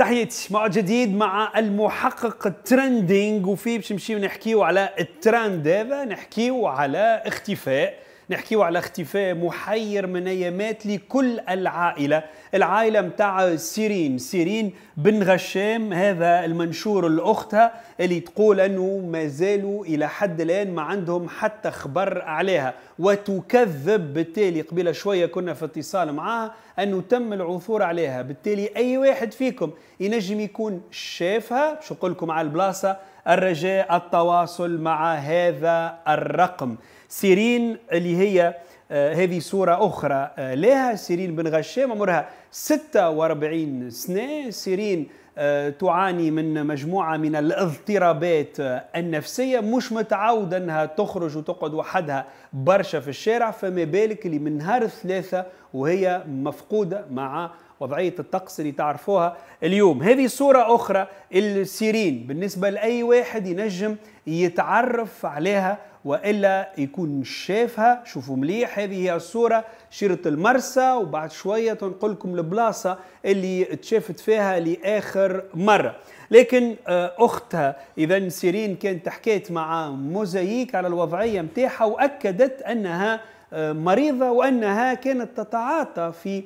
تحياتي مع جديد مع المحقق ترندينج وفي باش نمشيو نحكيو على الترند هذا نحكيو على اختفاء نحكيو على اختفاء محير من ايامات لكل العائله العائله متاع سيرين سيرين بن غشام هذا المنشور الاختها اللي تقول انه ما زالوا الى حد الان ما عندهم حتى خبر عليها وتكذب بالتالي قبل شويه كنا في اتصال معاها انه تم العثور عليها بالتالي اي واحد فيكم ينجم يكون شافها باش نقول لكم على البلاصه الرجاء التواصل مع هذا الرقم سيرين اللي هي آه، هذه صورة أخرى آه، لها سيرين بن غشام عمرها 46 سنة سيرين آه، تعاني من مجموعة من الاضطرابات النفسية مش متعودة أنها تخرج وتقعد وحدها برشا في الشارع فما بالك اللي من نهار الثلاثة وهي مفقودة مع وضعية الطقس اللي تعرفوها اليوم هذه صورة أخرى السيرين بالنسبة لأي واحد ينجم يتعرف عليها وإلا يكون شافها شوفوا مليح هذه هي الصورة شيرة المرسى وبعد شوية تنقلكم البلاصة اللي تشافت فيها لآخر مرة لكن آه، أختها إذا سيرين كانت حكيت مع موزاييك على الوضعية متاعها وأكدت أنها مريضه وانها كانت تتعاطى في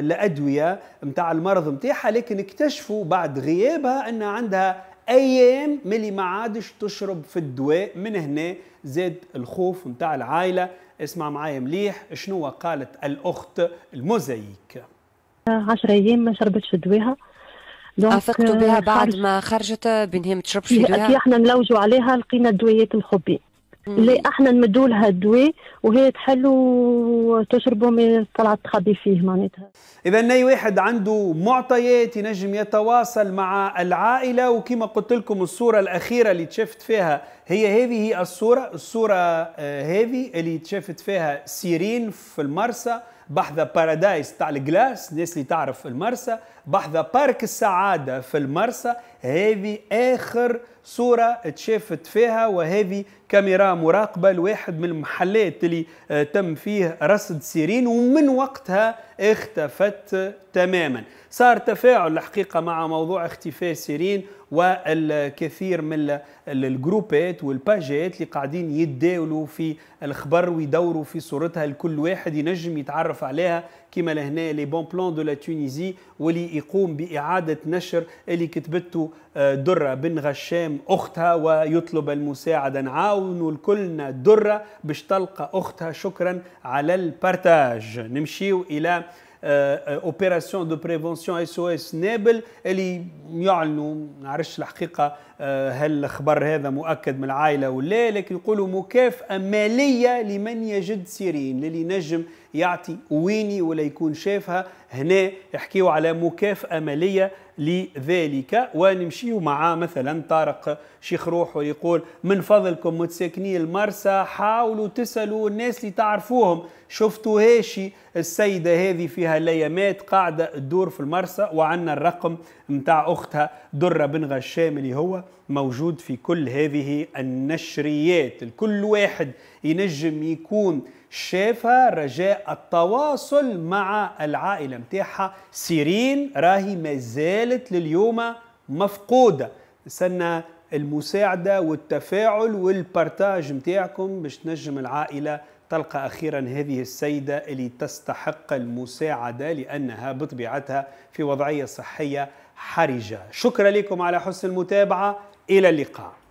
الادويه آه، نتاع المرض نتاعها لكن اكتشفوا بعد غيابها انها عندها ايام ملي ما عادش تشرب في الدواء من هنا زاد الخوف نتاع العائله اسمع معايا مليح شنو قالت الاخت الموزايك 10 ايام ما شربتش دواها افقتوا بها آه، بعد ما خرجت بنهم ما تشربش دواها احنا نلوجوا عليها لقينا الدويات الخبي اللي احنا نمدوا لها الدواء وهي تحل وتشربوا من طلعت تخبي فيه معناتها اذا اي واحد عنده معطيات ينجم يتواصل مع العائله وكما قلت لكم الصوره الاخيره اللي تشفت فيها هي هذه هي الصورة الصورة آه، هذه اللي تشافت فيها سيرين في المرسى بحذا بارادايس تاع الجلاس الناس اللي تعرف المرسى بحذا بارك السعادة في المرسى هذه آخر صورة تشافت فيها وهذه كاميرا مراقبة لواحد من المحلات اللي آه، تم فيه رصد سيرين ومن وقتها اختفت تماما صار تفاعل الحقيقة مع موضوع اختفاء سيرين والكثير من الجروبات والمجلات والباجات اللي قاعدين يتداولوا في الخبر ويدوروا في صورتها الكل واحد ينجم يتعرف عليها كما لهنا لي بون بلان دو لا تونيزي واللي يقوم باعاده نشر اللي كتبته آه، دره بن غشام اختها ويطلب المساعده نعاونوا الكلنا دره باش تلقى اختها شكرا على البارتاج نمشيو الى اوبيراسيون دو بريفونسيون اس او اس نابل اللي يعلنوا ما نعرفش الحقيقه آه، هل الخبر هذا مؤكد من العائله ولا لكن يقولوا مكافاه ماليه لمن يجد سيرين للي نجم يعطي ويني ولا يكون شافها هنا يحكيوا على مكافاه ماليه لذلك ونمشيو مع مثلا طارق شيخ روح ويقول من فضلكم متساكني المرسى حاولوا تسالوا الناس اللي تعرفوهم شفتوا هاشي السيده هذه فيها ليامات قاعده تدور في المرسى وعندنا الرقم نتاع اختها دره بن غشام اللي هو موجود في كل هذه النشريات الكل واحد ينجم يكون شافها رجاء التواصل مع العائلة متاعها سيرين راهي ما زالت لليوم مفقودة نستنى المساعدة والتفاعل والبرتاج متاعكم باش تنجم العائلة تلقى أخيرا هذه السيدة اللي تستحق المساعدة لأنها بطبيعتها في وضعية صحية حرجة شكرا لكم على حسن المتابعة إلى اللقاء